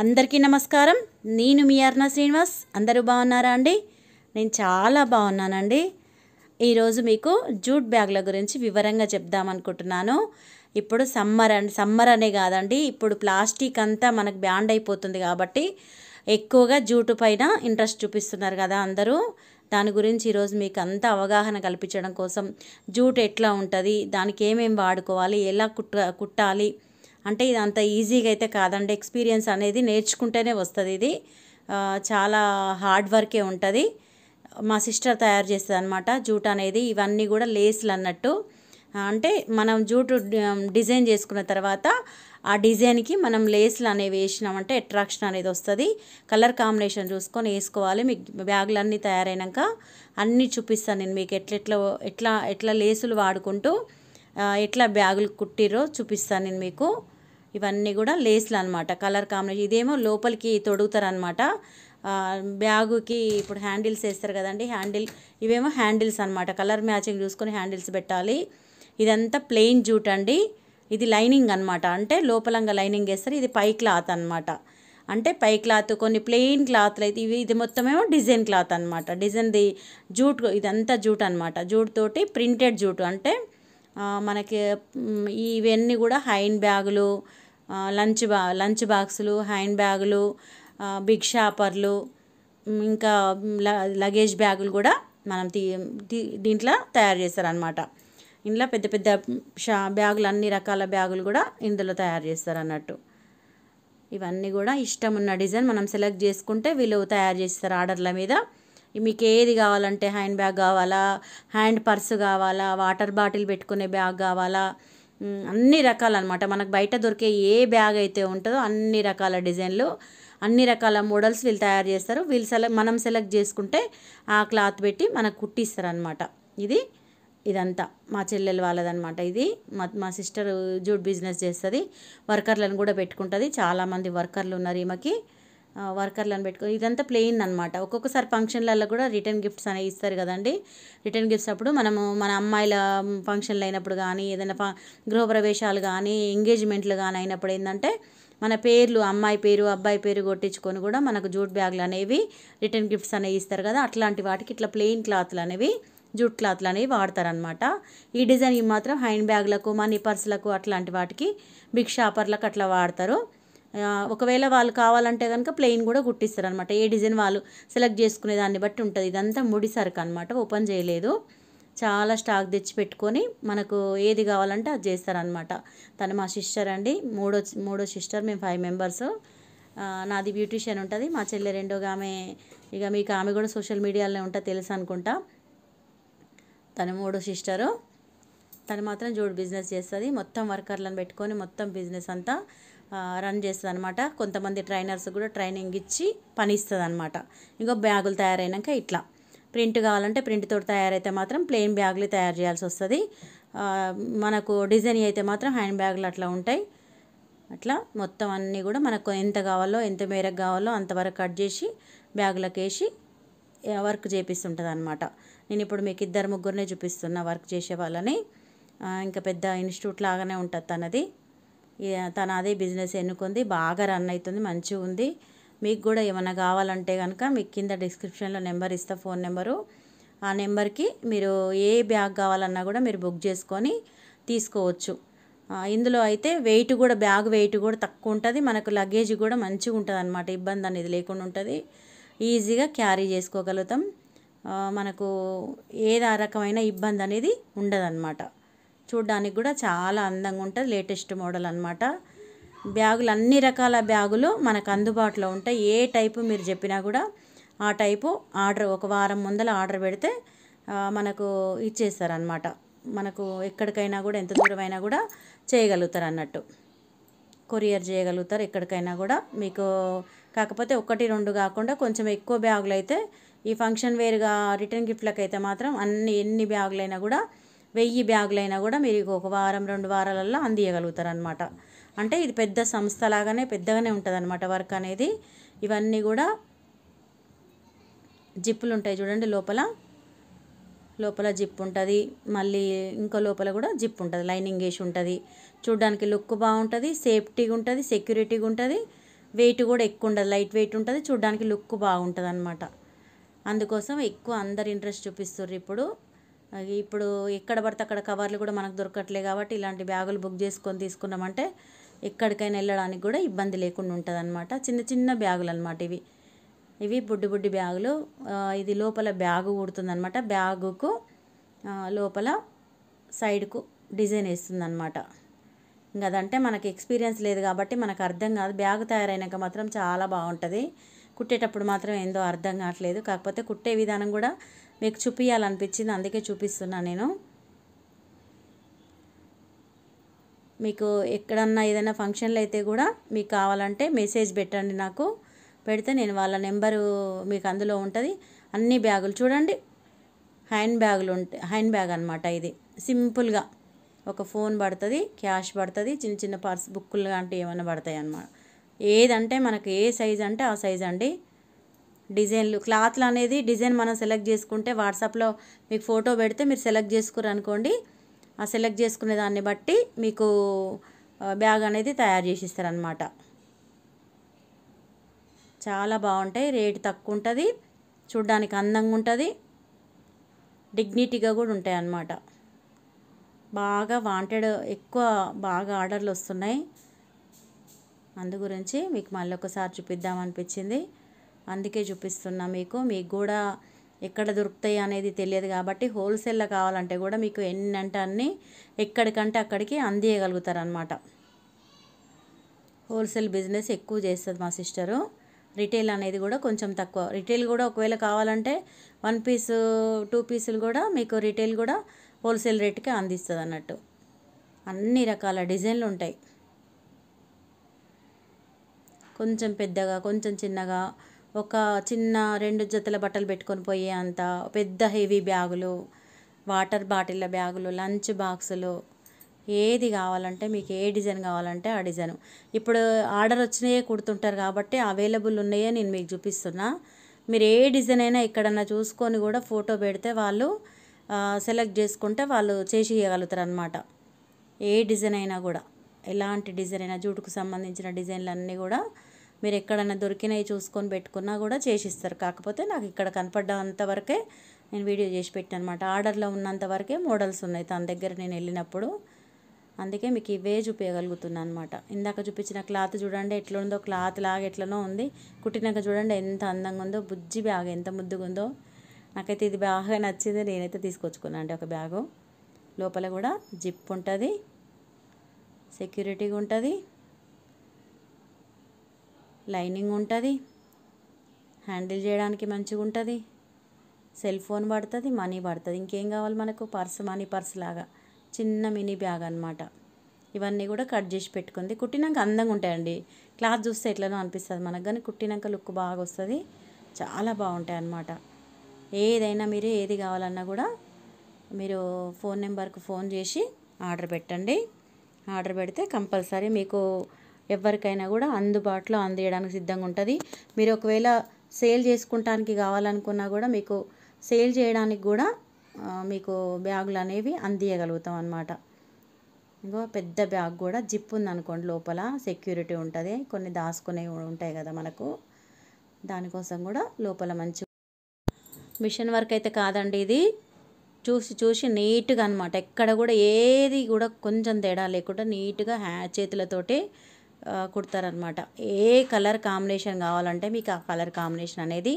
అందరికీ నమస్కారం నేను మీ అర్ణ శ్రీనివాస్ అందరూ బాగున్నారా అండి నేను చాలా బాగున్నానండి ఈరోజు మీకు జూట్ బ్యాగ్ల గురించి వివరంగా చెప్దామనుకుంటున్నాను ఇప్పుడు సమ్మర్ అండి సమ్మర్ అనే కాదండి ఇప్పుడు ప్లాస్టిక్ అంతా మనకు బ్యాండ్ అయిపోతుంది కాబట్టి ఎక్కువగా జూటు పైన ఇంట్రెస్ట్ చూపిస్తున్నారు కదా అందరూ దాని గురించి ఈరోజు మీకు అంత అవగాహన కల్పించడం కోసం జూట్ ఎట్లా ఉంటుంది దానికి ఏమేమి వాడుకోవాలి ఎలా కుట్ట కుట్టాలి అంటే ఇది అంత ఈజీగా అయితే కాదండి ఎక్స్పీరియన్స్ అనేది నేర్చుకుంటేనే వస్తుంది ఇది చాలా హార్డ్ వర్కే ఉంటుంది మా సిస్టర్ తయారు చేస్తుంది అనమాట జూట్ అనేది ఇవన్నీ కూడా లేస్లు అన్నట్టు అంటే మనం జూటు డిజైన్ చేసుకున్న తర్వాత ఆ డిజైన్కి మనం లేస్లు అనేవి వేసినామంటే అట్రాక్షన్ అనేది వస్తుంది కలర్ కాంబినేషన్ చూసుకొని వేసుకోవాలి మీకు బ్యాగులు అన్నీ తయారైనాక అన్నీ చూపిస్తాను నేను మీకు ఎట్లెట్లా ఎట్లా ఎట్లా లేసులు వాడుకుంటూ ఎట్లా బ్యాగులు కుట్టిరో చూపిస్తాను నేను మీకు ఇవన్నీ కూడా లేస్లు అనమాట కలర్ కాంబినేషన్ ఇదేమో లోపలికి తొడుగుతారనమాట బ్యాగుకి ఇప్పుడు హ్యాండిల్స్ వేస్తారు కదండి హ్యాండిల్ ఇవేమో హ్యాండిల్స్ అనమాట కలర్ మ్యాచింగ్ చూసుకొని హ్యాండిల్స్ పెట్టాలి ఇదంతా ప్లెయిన్ జూట్ అండి ఇది లైనింగ్ అనమాట అంటే లోపలంగా లైనింగ్ వేస్తారు ఇది పై క్లాత్ అనమాట అంటే పై క్లాత్ కొన్ని ప్లెయిన్ క్లాత్లు అయితే ఇవి ఇది మొత్తమేమో డిజైన్ క్లాత్ అనమాట డిజైన్ది జూట్ ఇదంతా జూట్ అనమాట జూట్ తోటి ప్రింటెడ్ జూట్ అంటే మనకి ఇవన్నీ కూడా హైన్ బ్యాగులు లంచ్ బా లంచ్ బాక్సులు హ్యాండ్ బ్యాగులు బిగ్ షాపర్లు ఇంకా లగేజ్ బ్యాగులు కూడా మనం తీ దీంట్లో తయారు చేస్తారనమాట ఇంట్లో పెద్ద పెద్ద షా బ్యాగులు అన్ని రకాల బ్యాగులు కూడా ఇందులో తయారు చేస్తారన్నట్టు ఇవన్నీ కూడా ఇష్టం ఉన్న డిజైన్ మనం సెలెక్ట్ చేసుకుంటే వీళ్ళు తయారు చేస్తారు ఆర్డర్ల మీద మీకు ఏది కావాలంటే హ్యాండ్ బ్యాగ్ కావాలా హ్యాండ్ పర్స్ కావాలా వాటర్ బాటిల్ పెట్టుకునే బ్యాగ్ కావాలా అన్ని రకాలన్నమాట మనకు బయట దొరికే ఏ బ్యాగ్ అయితే ఉంటుందో అన్ని రకాల డిజైన్లు అన్ని రకాల మోడల్స్ వీళ్ళు తయారు చేస్తారు వీళ్ళు సెలెక్ట్ మనం సెలెక్ట్ చేసుకుంటే ఆ క్లాత్ పెట్టి మనకు కుట్టిస్తారనమాట ఇది ఇదంతా మా చెల్లెలు వాళ్ళదనమాట ఇది మా మా సిస్టర్ జూట్ బిజినెస్ చేస్తుంది వర్కర్లను కూడా పెట్టుకుంటుంది చాలామంది వర్కర్లు ఉన్నారు ఈమెకి వర్కర్లను పెట్టుకో ఇదంతా ప్లెయిన్ అనమాట ఒక్కొక్కసారి ఫంక్షన్లలో కూడా రిటర్న్ గిఫ్ట్స్ అనేవి ఇస్తారు కదండి రిటర్న్ గిఫ్ట్స్ అప్పుడు మనము మన అమ్మాయిల ఫంక్షన్లు అయినప్పుడు కానీ ఏదైనా గృహప్రవేశాలు కానీ ఎంగేజ్మెంట్లు కానీ అయినప్పుడు ఏంటంటే మన పేర్లు అమ్మాయి పేరు అబ్బాయి పేరు కొట్టించుకొని కూడా మనకు జూట్ బ్యాగులు అనేవి రిటర్న్ గిఫ్ట్స్ అనేవి ఇస్తారు కదా అట్లాంటి వాటికి ఇట్లా ప్లెయిన్ క్లాత్లు అనేవి జూట్ క్లాత్లు అనేవి వాడతారనమాట ఈ డిజైన్ మాత్రం హ్యాండ్ బ్యాగ్లకు మనీ పర్సులకు అట్లాంటి వాటికి బిగ్ షాపర్లకు అట్లా వాడతారు ఒకవేళ వాళ్ళు కావాలంటే కనుక ప్లెయిన్ కూడా కుట్టిస్తారు అనమాట ఏ డిజైన్ వాళ్ళు సెలెక్ట్ చేసుకునే దాన్ని బట్టి ఉంటుంది ఇదంతా ముడి సరుకు అనమాట ఓపెన్ చేయలేదు చాలా స్టాక్ తెచ్చి పెట్టుకొని మనకు ఏది కావాలంటే అది చేస్తారనమాట తను మా సిస్టర్ అండి మూడో మూడో సిస్టర్ మేము ఫైవ్ మెంబర్స్ నాది బ్యూటీషియన్ ఉంటుంది మా చెల్లె రెండో ఆమె ఇక మీకు ఆమె కూడా సోషల్ మీడియాలోనే ఉంటా తెలుసు అనుకుంటా తను మూడో సిస్టరు తను మాత్రం జోడు బిజినెస్ చేస్తుంది మొత్తం వర్కర్లను పెట్టుకొని మొత్తం బిజినెస్ అంతా రన్ చేస్తుంది అనమాట కొంతమంది ట్రైనర్స్ కూడా ట్రైనింగ్ ఇచ్చి పని ఇస్తుంది అనమాట ఇంకో బ్యాగులు తయారైనాక ఇట్లా ప్రింట్ కావాలంటే ప్రింట్ తోటి తయారైతే మాత్రం ప్లెయిన్ బ్యాగులు తయారు చేయాల్సి వస్తుంది మనకు డిజైన్ అయితే మాత్రం హ్యాండ్ బ్యాగులు అట్లా ఉంటాయి అట్లా మొత్తం అన్నీ కూడా మనకు ఎంత కావాలో ఎంత మేరకు కావాలో అంతవరకు కట్ చేసి బ్యాగులకు వేసి వర్క్ చేపిస్తుంటుంది అనమాట నేను ఇప్పుడు మీకు ఇద్దరు ముగ్గురినే చూపిస్తున్నా వర్క్ చేసే వాళ్ళని ఇంకా పెద్ద ఇన్స్టిట్యూట్ లాగానే ఉంటుంది తనది తను అదే బిజినెస్ ఎన్నుకుంది బాగా రన్ అవుతుంది మంచిగా ఉంది మీకు కూడా ఏమైనా కావాలంటే కనుక మీకు కింద డిస్క్రిప్షన్లో నెంబర్ ఇస్తా ఫోన్ నెంబరు ఆ నెంబర్కి మీరు ఏ బ్యాగ్ కావాలన్నా కూడా మీరు బుక్ చేసుకొని తీసుకోవచ్చు ఇందులో అయితే వెయిట్ కూడా బ్యాగ్ వెయిట్ కూడా తక్కువ ఉంటుంది మనకు లగేజ్ కూడా మంచిగా ఉంటుంది అనమాట ఇబ్బంది అనేది లేకుండా ఉంటుంది ఈజీగా క్యారీ చేసుకోగలుగుతాం మనకు ఏ రకమైన ఇబ్బంది అనేది ఉండదన్నమాట చూడడానికి కూడా చాలా అందంగా ఉంటుంది లేటెస్ట్ మోడల్ అనమాట బ్యాగులు అన్ని రకాల బ్యాగులు మనకు అందుబాటులో ఉంటాయి ఏ టైపు మీరు చెప్పినా కూడా ఆ టైపు ఆర్డర్ ఒక వారం ముందర ఆర్డర్ పెడితే మనకు ఇచ్చేస్తారనమాట మనకు ఎక్కడికైనా కూడా ఎంత దూరమైనా కూడా చేయగలుగుతారు అన్నట్టు కొరియర్ చేయగలుగుతారు ఎక్కడికైనా కూడా మీకు కాకపోతే ఒకటి రెండు కాకుండా కొంచెం ఎక్కువ బ్యాగులు అయితే ఈ ఫంక్షన్ వేరుగా రిటర్న్ గిఫ్ట్లకు అయితే మాత్రం అన్ని ఎన్ని బ్యాగులైనా కూడా వెయ్యి బ్యాగులైనా కూడా మీరు ఒక వారం రెండు వారాలలో అందియగలుగుతారనమాట అంటే ఇది పెద్ద సంస్థ లాగానే పెద్దగానే ఉంటుంది అనమాట వర్క్ అనేది ఇవన్నీ కూడా జిప్పులు ఉంటాయి చూడండి లోపల లోపల జిప్ ఉంటుంది మళ్ళీ ఇంకో లోపల కూడా జిప్ ఉంటుంది లైనింగ్ వేసి ఉంటుంది చూడడానికి లుక్ బాగుంటుంది సేఫ్టీగా ఉంటుంది సెక్యూరిటీగా ఉంటుంది వెయిట్ కూడా ఎక్కువ ఉండదు లైట్ వెయిట్ ఉంటుంది చూడడానికి లుక్ బాగుంటుంది అనమాట అందుకోసం ఎక్కువ అందరు ఇంట్రెస్ట్ చూపిస్తుర్రు ఇప్పుడు ఇప్పుడు ఎక్కడ పడితే అక్కడ కవర్లు కూడా మనకు దొరకట్లే కాబట్టి ఇలాంటి బ్యాగులు బుక్ చేసుకొని తీసుకున్నామంటే ఎక్కడికైనా వెళ్ళడానికి కూడా ఇబ్బంది లేకుండా ఉంటుంది చిన్న చిన్న బ్యాగులు అనమాట ఇవి ఇవి బుడ్డి బుడ్డి బ్యాగులు ఇది లోపల బ్యాగు అనమాట బ్యాగుకు లోపల సైడ్కు డిజైన్ వేస్తుంది ఇంకా అదంటే మనకి ఎక్స్పీరియన్స్ లేదు కాబట్టి మనకు అర్థం కాదు బ్యాగ్ తయారైనాక మాత్రం చాలా బాగుంటుంది కుట్టేటప్పుడు మాత్రం ఏందో అర్థం కావట్లేదు కాకపోతే కుట్టే విధానం కూడా మీకు చూపించాలనిపించింది అందుకే చూపిస్తున్నా నేను మీకు ఎక్కడన్నా ఏదైనా ఫంక్షన్లు అయితే కూడా మీకు కావాలంటే మెసేజ్ పెట్టండి నాకు పెడితే నేను వాళ్ళ నెంబరు మీకు అందులో ఉంటుంది అన్ని బ్యాగులు చూడండి హ్యాండ్ బ్యాగులు ఉంటాయి హ్యాండ్ బ్యాగ్ అనమాట ఇది సింపుల్గా ఒక ఫోన్ పడుతుంది క్యాష్ పడుతుంది చిన్న చిన్న పర్స్ బుక్కులు లాంటివి ఏమైనా పడతాయి అన్నమాట ఏదంటే మనకు ఏ సైజ్ అంటే ఆ సైజ్ అండి డిజైన్లు క్లాత్లు అనేది డిజైన్ మనం సెలెక్ట్ చేసుకుంటే వాట్సాప్లో మీకు ఫోటో పెడితే మీరు సెలెక్ట్ చేసుకురు అనుకోండి ఆ సెలెక్ట్ చేసుకునే దాన్ని బట్టి మీకు బ్యాగ్ అనేది తయారు చేసి చాలా బాగుంటాయి రేట్ తక్కువ ఉంటుంది చూడ్డానికి అందంగా ఉంటుంది డిగ్నిటీగా కూడా ఉంటాయి అన్నమాట బాగా వాంటెడ్ ఎక్కువ బాగా ఆర్డర్లు వస్తున్నాయి అందు గురించి మీకు మళ్ళీ ఒకసారి చూపిద్దామనిపించింది అందుకే చూపిస్తున్నా మీకు మీకు కూడా ఎక్కడ దొరుకుతాయి అనేది తెలియదు కాబట్టి హోల్సేల్లో కావాలంటే కూడా మీకు ఎన్ని అంటే అన్ని ఎక్కడికంటే అక్కడికి అందియగలుగుతారనమాట హోల్సేల్ బిజినెస్ ఎక్కువ చేస్తుంది మా సిస్టరు రిటైల్ అనేది కూడా కొంచెం తక్కువ రిటైల్ కూడా ఒకవేళ కావాలంటే వన్ పీస్ టూ పీసులు కూడా మీకు రిటైల్ కూడా హోల్సేల్ రేట్కి అందిస్తుంది అన్నట్టు అన్ని రకాల డిజైన్లు ఉంటాయి కొంచెం పెద్దగా కొంచెం చిన్నగా ఒక చిన్న రెండు జతల బట్టలు పెట్టుకొని పోయే అంత పెద్ద హెవీ బ్యాగులు వాటర్ బాటిళ్ళ బ్యాగులు లంచ్ బాక్సులు ఏది కావాలంటే మీకు ఏ డిజైన్ కావాలంటే ఆ డిజైన్ ఇప్పుడు ఆర్డర్ వచ్చినాయే కుడుతుంటారు కాబట్టి అవైలబుల్ ఉన్నాయే నేను మీకు చూపిస్తున్నా మీరు ఏ డిజైన్ అయినా ఎక్కడన్నా చూసుకొని కూడా ఫోటో పెడితే వాళ్ళు సెలెక్ట్ చేసుకుంటే వాళ్ళు చేసి ఇవ్వగలుగుతారు అనమాట ఏ డిజైన్ అయినా కూడా ఎలాంటి డిజైన్ అయినా జూటుకు సంబంధించిన డిజైన్లు అన్నీ కూడా మీరు ఎక్కడైనా దొరికినవి చూసుకొని పెట్టుకున్నా కూడా చేసిస్తారు కాకపోతే నాకు ఇక్కడ కనపడ్డంత వరకే నేను వీడియో చేసి పెట్టాను అనమాట ఆర్డర్లో ఉన్నంత వరకే మోడల్స్ ఉన్నాయి తన దగ్గర నేను వెళ్ళినప్పుడు అందుకే మీకు ఇవే చూపించగలుగుతున్నాను అనమాట ఇందాక చూపించిన క్లాత్ చూడండి ఎట్లుందో క్లాత్ లాగా ఎట్లనో ఉంది కుట్టినాక చూడండి ఎంత అందంగా ఉందో బుజ్జి బ్యాగ్ ఎంత ముద్దుగా ఉందో నాకైతే ఇది బాగా నచ్చింది నేనైతే తీసుకొచ్చుకున్నాను ఒక బ్యాగు లోపల కూడా జిప్ ఉంటుంది సెక్యూరిటీగా ఉంటుంది లైనింగ్ ఉంటుంది హ్యాండిల్ చేయడానికి మంచిగా ఉంటుంది సెల్ ఫోన్ పడుతుంది మనీ పడుతుంది ఇంకేం కావాలి మనకు పర్స్ మనీ పర్స్ లాగా చిన్న మినీ బ్యాగ్ అనమాట ఇవన్నీ కూడా కట్ చేసి పెట్టుకుంది కుట్టినాక అందంగా ఉంటాయండి క్లాత్ చూస్తే ఎట్లనో అనిపిస్తుంది మనకు కానీ కుట్టినాక లుక్ బాగా వస్తుంది చాలా బాగుంటాయి అన్నమాట ఏదైనా మీరు ఏది కావాలన్నా కూడా మీరు ఫోన్ నెంబర్కి ఫోన్ చేసి ఆర్డర్ పెట్టండి ఆర్డర్ పెడితే కంపల్సరీ మీకు ఎవరికైనా కూడా అందుబాటులో అందేయడానికి సిద్ధంగా ఉంటుంది మీరు ఒకవేళ సేల్ చేసుకుంటానికి కావాలనుకున్నా కూడా మీకు సేల్ చేయడానికి కూడా మీకు బ్యాగులు అనేవి అందియగలుగుతాం అనమాట ఇంకో పెద్ద బ్యాగ్ కూడా జిప్ ఉందనుకోండి లోపల సెక్యూరిటీ ఉంటుంది కొన్ని దాసుకునే ఉంటాయి కదా మనకు దానికోసం కూడా లోపల మంచి మిషన్ వర్క్ అయితే కాదండి ఇది చూసి చూసి నీట్గా అనమాట ఎక్కడ కూడా ఏది కూడా కొంచెం తేడా లేకుండా నీట్గా హ్యా చేతులతోటి కుడతారనమాట ఏ కలర్ కాంబినేషన్ కావాలంటే మీకు ఆ కలర్ కాంబినేషన్ అనేది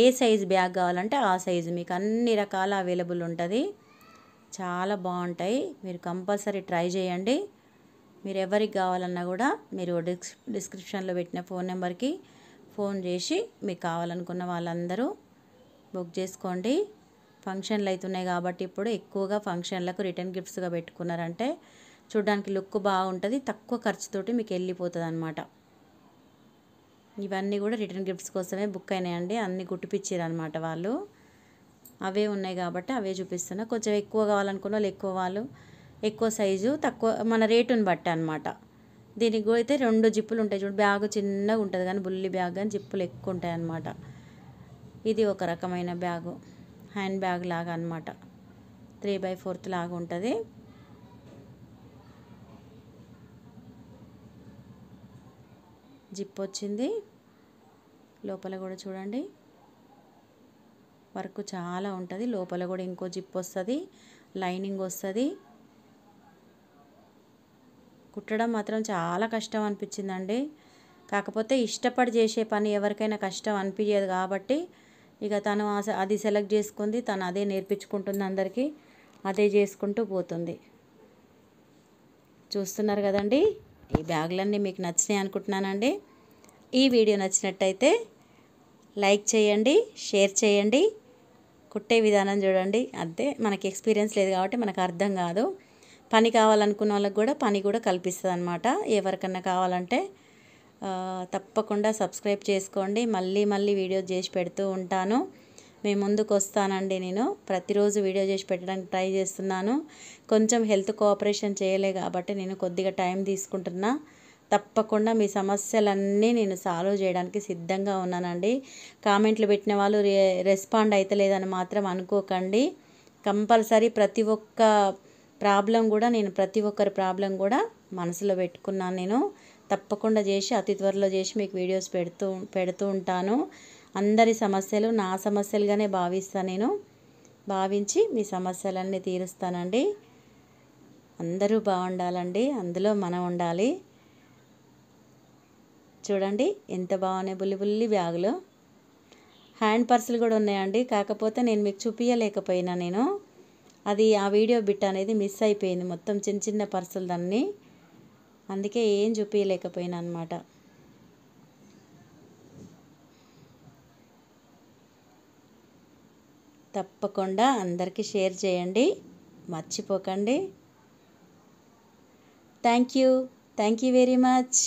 ఏ సైజు బ్యాగ్ కావాలంటే ఆ సైజు మీకు అన్ని రకాల అవైలబుల్ ఉంటుంది చాలా బాగుంటాయి మీరు కంపల్సరీ ట్రై చేయండి మీరు ఎవరికి కావాలన్నా కూడా మీరు డిస్ డిస్క్రిప్షన్లో పెట్టిన ఫోన్ నెంబర్కి ఫోన్ చేసి మీకు కావాలనుకున్న వాళ్ళందరూ బుక్ చేసుకోండి ఫంక్షన్లు అవుతున్నాయి కాబట్టి ఇప్పుడు ఎక్కువగా ఫంక్షన్లకు రిటర్న్ గిఫ్ట్స్గా పెట్టుకున్నారంటే చూడడానికి లుక్ బాగుంటుంది తక్కువ ఖర్చుతోటి మీకు వెళ్ళిపోతుంది అనమాట ఇవన్నీ కూడా రిటర్న్ గిఫ్ట్స్ కోసమే బుక్ అయినాయండి అన్నీ గుట్టిపిచ్చారు అనమాట వాళ్ళు అవే ఉన్నాయి కాబట్టి అవే చూపిస్తున్నా కొంచెం ఎక్కువ కావాలనుకున్న వాళ్ళు ఎక్కువ వాళ్ళు ఎక్కువ సైజు తక్కువ మన రేటుని బట్టి అనమాట దీనికి అయితే రెండు జిప్పులు ఉంటాయి చూడు బ్యాగ్ చిన్నగా ఉంటుంది కానీ బుల్లి బ్యాగ్ కానీ జిప్పులు ఎక్కువ ఉంటాయి అనమాట ఇది ఒక రకమైన బ్యాగు హ్యాండ్ బ్యాగ్ లాగా అనమాట త్రీ బై ఫోర్త్ లాగా ఉంటుంది జిప్ వచ్చింది లోపల కూడా చూడండి వర్క్ చాలా ఉంటుంది లోపల కూడా ఇంకో జిప్ వస్తుంది లైనింగ్ వస్తుంది కుట్టడం మాత్రం చాలా కష్టం అనిపించిందండి కాకపోతే ఇష్టపడి చేసే పని ఎవరికైనా కష్టం అనిపించేది కాబట్టి ఇక తను అది సెలెక్ట్ చేసుకుంది తను అదే నేర్పించుకుంటుంది అందరికీ అదే చేసుకుంటూ పోతుంది చూస్తున్నారు కదండీ ఈ బ్యాగులన్నీ మీకు నచ్చినాయి అనుకుంటున్నానండి ఈ వీడియో నచ్చినట్టయితే లైక్ చేయండి షేర్ చేయండి కుట్టే విధానం చూడండి అంతే మనకి ఎక్స్పీరియన్స్ లేదు కాబట్టి మనకు అర్థం కాదు పని కావాలనుకున్న వాళ్ళకి కూడా పని కూడా కల్పిస్తుంది అనమాట ఎవరికన్నా కావాలంటే తప్పకుండా సబ్స్క్రైబ్ చేసుకోండి మళ్ళీ మళ్ళీ వీడియో చేసి పెడుతూ ఉంటాను మీ ముందుకు వస్తానండి నేను ప్రతిరోజు వీడియో చేసి పెట్టడానికి ట్రై చేస్తున్నాను కొంచెం హెల్త్ కోఆపరేషన్ చేయలే కాబట్టి నేను కొద్దిగా టైం తీసుకుంటున్నా తప్పకుండా మీ సమస్యలన్నీ నేను సాల్వ్ చేయడానికి సిద్ధంగా ఉన్నానండి కామెంట్లు పెట్టిన వాళ్ళు రెస్పాండ్ అవుతలేదని మాత్రం అనుకోకండి కంపల్సరీ ప్రతి ఒక్క ప్రాబ్లం కూడా నేను ప్రతి ఒక్కరి ప్రాబ్లం కూడా మనసులో పెట్టుకున్నాను నేను తప్పకుండా చేసి అతి త్వరలో చేసి మీకు వీడియోస్ పెడుతూ పెడుతూ ఉంటాను అందరి సమస్యలు నా సమస్యలుగానే భావిస్తాను నేను భావించి మీ సమస్యలన్నీ తీరుస్తానండి అందరూ బాగుండాలండి అందులో మనం ఉండాలి చూడండి ఎంత బాగున్నాయి బుల్లి బుల్లి బ్యాగులు హ్యాండ్ పర్సులు కూడా ఉన్నాయండి కాకపోతే నేను మీకు చూపించలేకపోయినా నేను అది ఆ వీడియో బిట్ అనేది మిస్ అయిపోయింది మొత్తం చిన్న చిన్న పర్సులు దాన్ని అందుకే ఏం చూపించలేకపోయినా అనమాట తప్పకుండా అందరికీ షేర్ చేయండి మర్చిపోకండి thank you thank you very much